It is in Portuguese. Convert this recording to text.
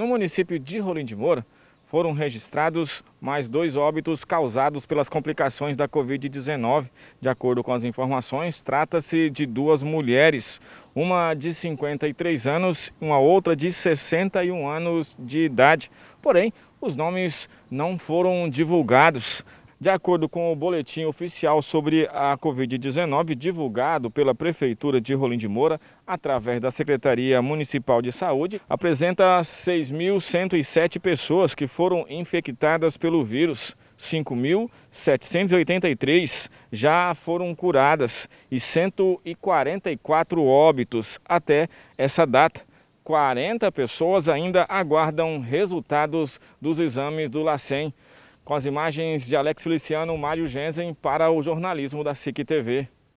No município de Rolim de Moura, foram registrados mais dois óbitos causados pelas complicações da Covid-19. De acordo com as informações, trata-se de duas mulheres, uma de 53 anos e uma outra de 61 anos de idade. Porém, os nomes não foram divulgados. De acordo com o boletim oficial sobre a Covid-19, divulgado pela Prefeitura de Rolim de Moura, através da Secretaria Municipal de Saúde, apresenta 6.107 pessoas que foram infectadas pelo vírus. 5.783 já foram curadas e 144 óbitos até essa data. 40 pessoas ainda aguardam resultados dos exames do LACEN. Com as imagens de Alex Feliciano, Mário Genzen para o jornalismo da SIC TV.